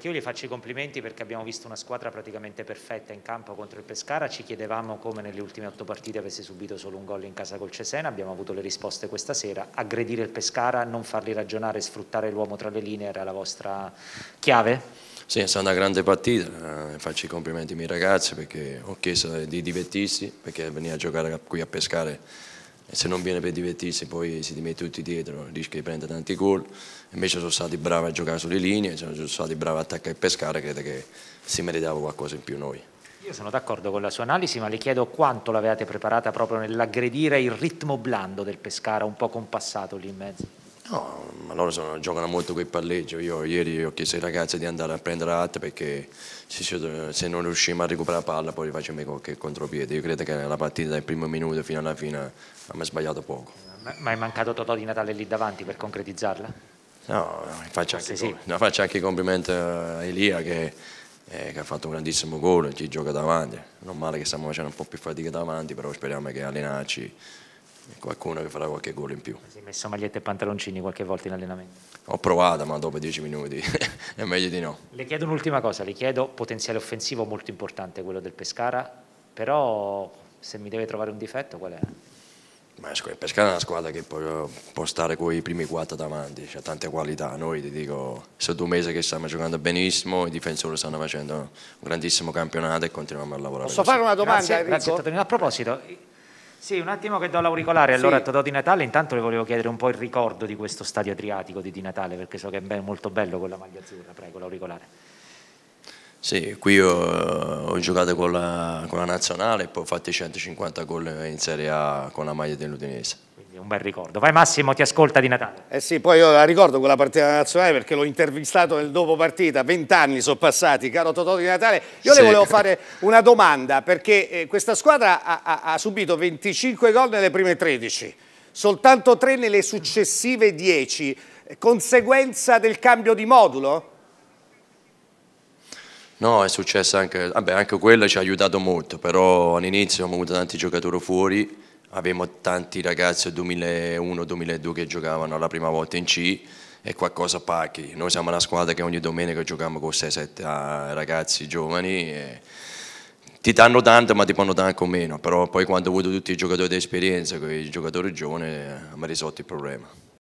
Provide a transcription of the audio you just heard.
perché io gli faccio i complimenti perché abbiamo visto una squadra praticamente perfetta in campo contro il Pescara, ci chiedevamo come nelle ultime otto partite avesse subito solo un gol in casa col Cesena, abbiamo avuto le risposte questa sera, aggredire il Pescara, non farli ragionare, sfruttare l'uomo tra le linee era la vostra chiave? Sì, è stata una grande partita, eh, faccio i complimenti ai miei ragazzi perché ho chiesto di divertirsi, perché venire a giocare qui a pescare se non viene per divertirsi poi si mette tutti dietro, rischia di prendere tanti gol, invece sono stati bravi a giocare sulle linee, cioè sono stati bravi a attaccare e pescare, credo che si meritava qualcosa in più noi. Io sono d'accordo con la sua analisi, ma le chiedo quanto l'avevate preparata proprio nell'aggredire il ritmo blando del Pescara, un po' compassato lì in mezzo. No, ma loro sono, giocano molto quel palleggio. Io ieri ho chiesto ai ragazzi di andare a prendere atto perché se, se, non riusciamo a recuperare la palla poi facciamo qualche contropiede. Io credo che la partita dal primo minuto fino alla fine abbiamo sbagliato poco. Ma, è mancato Totò di Natale lì davanti per concretizzarla? No, faccio anche, sì, No, faccio anche complimenti a Elia che, eh, che, ha fatto un grandissimo gol, ci gioca davanti. Non male che stiamo facendo un po' più fatica davanti, però speriamo che allenarci qualcuno che farà qualche gol in più. Si è messo magliette e pantaloncini qualche volta in allenamento? Ho provato, ma dopo dieci minuti è meglio di no. Le chiedo un'ultima cosa, le chiedo potenziale offensivo molto importante quello del Pescara, però se mi deve trovare un difetto qual è? il Pescara è una squadra che può, può stare con i primi quattro davanti, ha tante qualità. Noi ti dico, sono due mesi che stiamo giocando benissimo, i difensori stanno facendo un grandissimo campionato e continuiamo a lavorare. Posso così. fare una domanda? Grazie, grazie A proposito, sì, un attimo che do l'auricolare, allora sì. Totò di Natale, intanto le volevo chiedere un po' il ricordo di questo stadio adriatico di Di Natale, perché so che è ben, molto bello con la maglia azzurra, prego, l'auricolare. Sì, qui ho, ho giocato con la, con la, nazionale e poi ho fatto i 150 gol in Serie A con la maglia dell'Udinese un bel ricordo. Vai Massimo, ti ascolta di Natale. Eh sì, poi io la ricordo quella partita nazionale perché l'ho intervistato nel dopo partita, vent'anni sono passati, caro Totò di Natale. Io sì. le volevo fare una domanda perché eh, questa squadra ha, ha, ha subito 25 gol nelle prime 13, soltanto 3 nelle successive 10, eh, conseguenza del cambio di modulo? No, è successo anche, vabbè anche quello ci ha aiutato molto, però all'inizio abbiamo avuto tanti giocatori fuori, Abbiamo tanti ragazzi 2001-2002 che giocavano la prima volta in C e qualcosa pacchi. Noi siamo una squadra che ogni domenica giochiamo con 6-7 ah, ragazzi giovani. ti danno tanto ma ti fanno tanto meno, però poi quando ho avuto tutti i giocatori di esperienza, con i giocatori giovani, mi eh, ha risolto il problema.